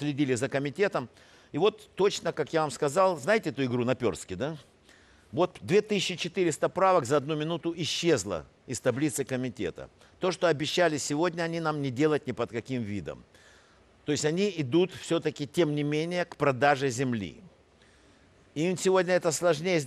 следили за комитетом. И вот точно, как я вам сказал, знаете эту игру наперски, да? Вот 2400 правок за одну минуту исчезло из таблицы комитета. То, что обещали сегодня, они нам не делать ни под каким видом. То есть они идут все-таки, тем не менее, к продаже земли. Им сегодня это сложнее